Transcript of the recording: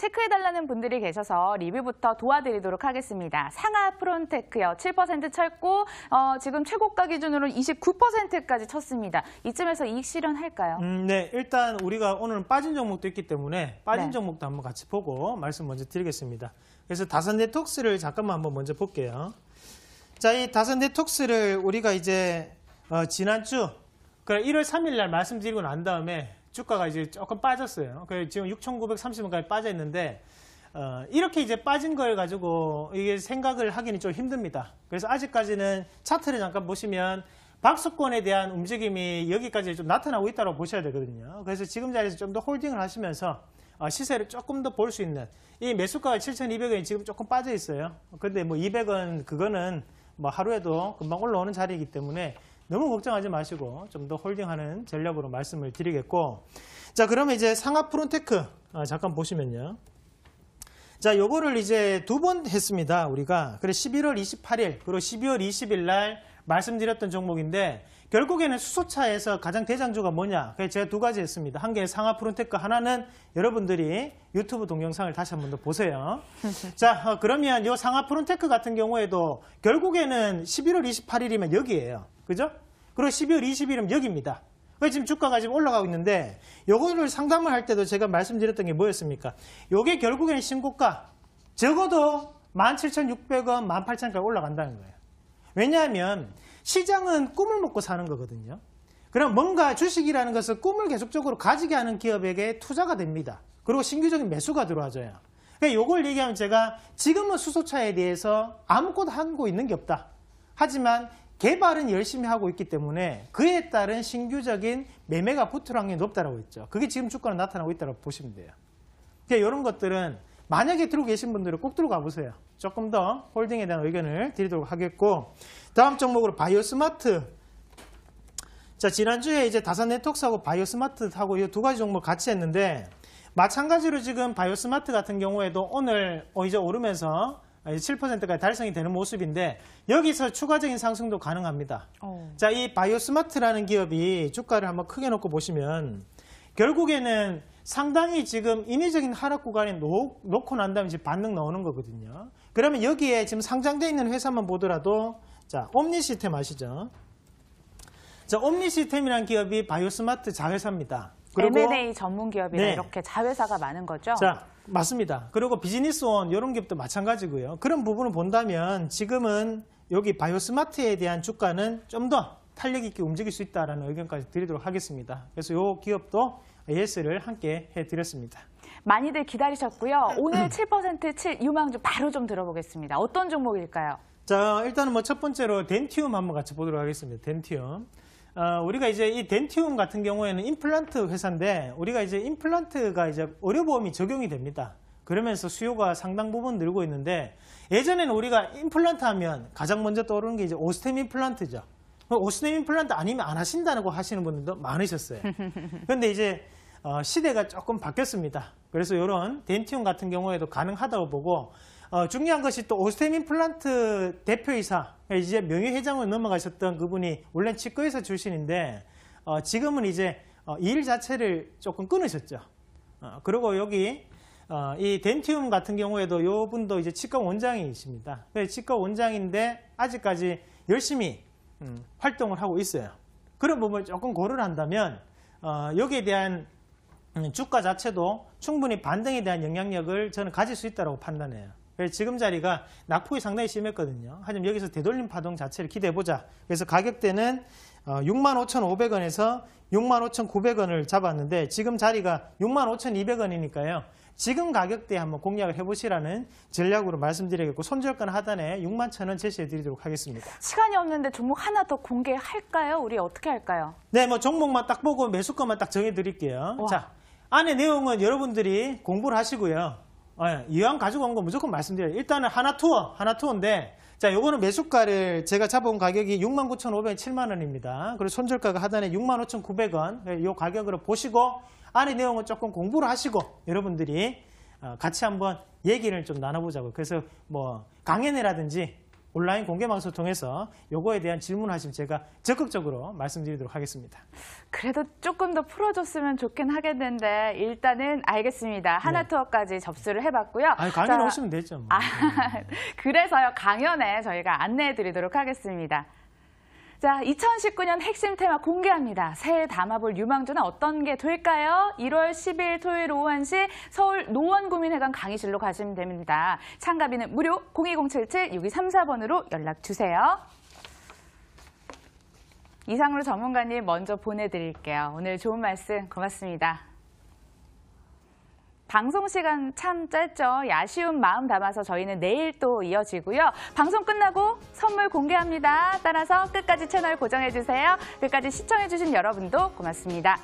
체크해달라는 분들이 계셔서 리뷰부터 도와드리도록 하겠습니다. 상하 프론테크요. 7% 철고 어, 지금 최고가 기준으로 29%까지 쳤습니다. 이쯤에서 이익 실현할까요? 음, 네, 일단 우리가 오늘 빠진 종목도 있기 때문에 빠진 네. 종목도 한번 같이 보고 말씀 먼저 드리겠습니다. 그래서 다산 네톡스를 잠깐만 한번 먼저 볼게요. 자, 이 다산 네톡스를 우리가 이제 어, 지난주 1월 3일 날 말씀드리고 난 다음에 주가가 이제 조금 빠졌어요. 그 지금 6,930원까지 빠져 있는데 어, 이렇게 이제 빠진 걸 가지고 이게 생각을 하기는 좀 힘듭니다. 그래서 아직까지는 차트를 잠깐 보시면 박수권에 대한 움직임이 여기까지 좀 나타나고 있다고 보셔야 되거든요. 그래서 지금 자리에서 좀 더 홀딩을 하시면서 어, 시세를 조금 더 볼 수 있는 이 매수가가 7,200원이 지금 조금 빠져 있어요. 근데 뭐 200원 그거는 뭐 하루에도 금방 올라오는 자리이기 때문에 너무 걱정하지 마시고 좀 더 홀딩하는 전략으로 말씀을 드리겠고 자 그러면 이제 상하 프론테크 아, 잠깐 보시면요 자 요거를 이제 두 번 했습니다 우리가 그래 11월 28일 그리고 12월 20일 날 말씀드렸던 종목인데 결국에는 수소차에서 가장 대장주가 뭐냐? 제가 두 가지 했습니다. 한 개 상하 프론테크, 하나는 여러분들이 유튜브 동영상을 다시 한 번 더 보세요. 자, 어, 그러면 이 상하 프론테크 같은 경우에도 결국에는 11월 28일이면 여기에요. 그죠? 그리고 12월 20일이면 여기입니다. 지금 주가가 지금 올라가고 있는데 요거를 상담을 할 때도 제가 말씀드렸던 게 뭐였습니까? 요게 결국에는 신고가 적어도 17,600원, 18,000원까지 올라간다는 거예요. 왜냐하면 시장은 꿈을 먹고 사는 거거든요. 그럼 뭔가 주식이라는 것은 꿈을 계속적으로 가지게 하는 기업에게 투자가 됩니다. 그리고 신규적인 매수가 들어와져요 그러니까 이걸 얘기하면 제가 지금은 수소차에 대해서 아무것도 하고 있는 게 없다. 하지만 개발은 열심히 하고 있기 때문에 그에 따른 신규적인 매매가 붙을 확률이 높다고 라 했죠. 그게 지금 주가로 나타나고 있다고 보시면 돼요. 그러니까 이런 것들은 만약에 들고 계신 분들은 꼭 들어가 보세요. 조금 더 홀딩에 대한 의견을 드리도록 하겠고 다음 종목으로 바이오스마트 자 지난주에 이제 다산네트웍스하고 바이오스마트하고 이 두 가지 종목 같이 했는데 마찬가지로 지금 바이오스마트 같은 경우에도 오늘 이제 오르면서 7%까지 달성이 되는 모습인데 여기서 추가적인 상승도 가능합니다. 어. 자, 이 바이오스마트라는 기업이 주가를 한번 크게 놓고 보시면 결국에는 상당히 지금 인위적인 하락 구간에 놓, 놓고 난 다음에 이제 반등 나오는 거거든요. 그러면 여기에 지금 상장되어 있는 회사만 보더라도 자, 옴니 시스템 아시죠? 자, 옴니 시스템이라는 기업이 바이오스마트 자회사입니다. 그리고 M&A 전문 기업이라 네. 이렇게 자회사가 많은 거죠? 자, 맞습니다. 그리고 비즈니스원 이런 기업도 마찬가지고요. 그런 부분을 본다면 지금은 여기 바이오스마트에 대한 주가는 좀 더 탄력 있게 움직일 수 있다는 라 의견까지 드리도록 하겠습니다. 그래서 이 기업도 AS를 함께 해드렸습니다. 많이들 기다리셨고요. 오늘 7% 7 유망주 바로 좀 들어보겠습니다. 어떤 종목일까요? 자, 일단은 뭐 첫 번째로 덴티움 한번 같이 보도록 하겠습니다. 덴티움. 어, 우리가 이제 이 덴티움 같은 경우에는 임플란트 회사인데 우리가 이제 임플란트가 이제 의료보험이 적용이 됩니다. 그러면서 수요가 상당 부분 늘고 있는데 예전에는 우리가 임플란트 하면 가장 먼저 떠오르는 게 이제 오스템 임플란트죠. 뭐 오스템 임플란트 아니면 안 하신다고 하시는 분들도 많으셨어요. 그런데 이제 어, 시대가 조금 바뀌었습니다. 그래서 이런 덴티움 같은 경우에도 가능하다고 보고 어, 중요한 것이 또 오스테민 플란트 대표이사 이제 명예회장으로 넘어가셨던 그분이 원래 치과의사 출신인데 어, 지금은 이제 어, 일 자체를 조금 끊으셨죠. 어, 그리고 여기 어, 이 덴티움 같은 경우에도 이분도 이제 치과 원장이십니다. 네, 치과 원장인데 아직까지 열심히 음, 활동을 하고 있어요. 그런 부분을 조금 고려를 한다면 어, 여기에 대한 음, 주가 자체도 충분히 반등에 대한 영향력을 저는 가질 수 있다고 판단해요. 그래서 지금 자리가 낙폭이 상당히 심했거든요. 하지만 여기서 되돌림 파동 자체를 기대해보자. 그래서 가격대는 65,500원에서 어, 65,900원을 잡았는데 지금 자리가 65,200원이니까요. 지금 가격대에 한번 공략을 해보시라는 전략으로 말씀드리겠고 손절권 하단에 6만 천원 제시해드리도록 하겠습니다. 시간이 없는데 종목 하나 더 공개할까요? 우리 어떻게 할까요? 네, 뭐 종목만 딱 보고 매수권만 딱 정해드릴게요. 와. 자, 안에 내용은 여러분들이 공부를 하시고요. 어, 이왕 가지고 온 거 무조건 말씀드려요. 일단은 하나 투어, 하나 투어인데 자, 요거는 매수가를 제가 잡아온 가격이 69,500원, 7만원입니다. 그리고 손절가가 하단에 65,900원, 요 가격으로 보시고 안에 내용은 조금 공부를 하시고 여러분들이 어, 같이 한번 얘기를 좀 나눠보자고 그래서 뭐 강연회라든지 온라인 공개방송 을 통해서 요거에 대한 질문하시면 제가 적극적으로 말씀드리도록 하겠습니다. 그래도 조금 더 풀어줬으면 좋긴 하겠는데 일단은 알겠습니다. 하나투어까지 네. 접수를 해봤고요. 아니, 강연 자, 오시면 되죠. 뭐. 아, 그래서요 강연에 저희가 안내해드리도록 하겠습니다. 자, 2019년 핵심 테마 공개합니다. 새해 담아볼 유망주는 어떤 게 될까요? 1월 10일 토요일 오후 1시 서울 노원구민회관 강의실로 가시면 됩니다. 참가비는 무료 02077-6234번으로 연락주세요. 이상으로 전문가님 먼저 보내드릴게요. 오늘 좋은 말씀 고맙습니다. 방송 시간 참 짧죠. 아쉬운 마음 담아서 저희는 내일 또 이어지고요. 방송 끝나고 선물 공개합니다. 따라서 끝까지 채널 고정해주세요. 끝까지 시청해주신 여러분도 고맙습니다.